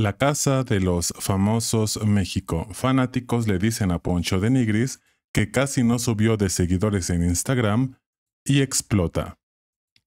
La casa de los famosos México. Fanáticos le dicen a Poncho de Nigris que casi no subió de seguidores en Instagram y explota.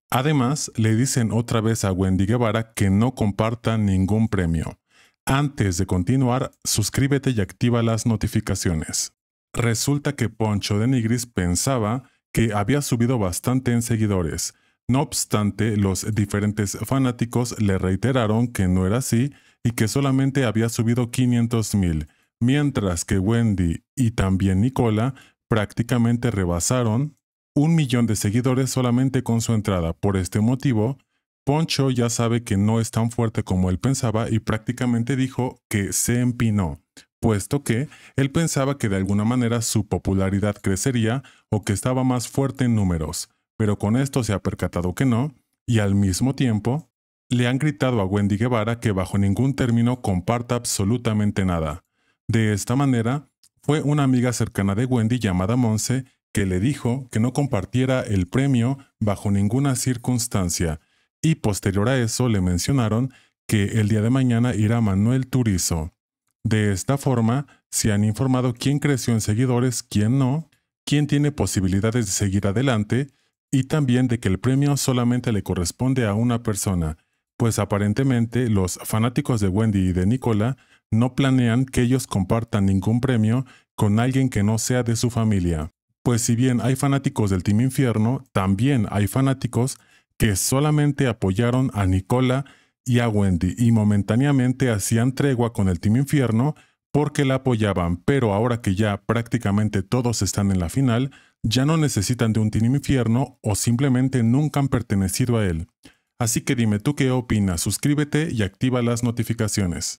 Además, le dicen otra vez a Wendy Guevara que no comparta ningún premio. Antes de continuar, suscríbete y activa las notificaciones. Resulta que Poncho de Nigris pensaba que había subido bastante en seguidores. No obstante, los diferentes fanáticos le reiteraron que no era así y que solamente había subido 500 mil, mientras que Wendy y también Nicola prácticamente rebasaron un millón de seguidores solamente con su entrada. Por este motivo, Poncho ya sabe que no es tan fuerte como él pensaba y prácticamente dijo que se empinó, puesto que él pensaba que de alguna manera su popularidad crecería o que estaba más fuerte en números, pero con esto se ha percatado que no, y al mismo tiempo le han gritado a Wendy Guevara que bajo ningún término comparta absolutamente nada. De esta manera, fue una amiga cercana de Wendy llamada Monse que le dijo que no compartiera el premio bajo ninguna circunstancia, y posterior a eso le mencionaron que el día de mañana irá Manuel Turizo. De esta forma, se han informado quién creció en seguidores, quién no, quién tiene posibilidades de seguir adelante, y también de que el premio solamente le corresponde a una persona, pues aparentemente los fanáticos de Wendy y de Nicola no planean que ellos compartan ningún premio con alguien que no sea de su familia. Pues si bien hay fanáticos del Team Infierno, también hay fanáticos que solamente apoyaron a Nicola y a Wendy y momentáneamente hacían tregua con el Team Infierno porque la apoyaban, pero ahora que ya prácticamente todos están en la final, ya no necesitan de un Team Infierno o simplemente nunca han pertenecido a él. Así que dime tú qué opinas, suscríbete y activa las notificaciones.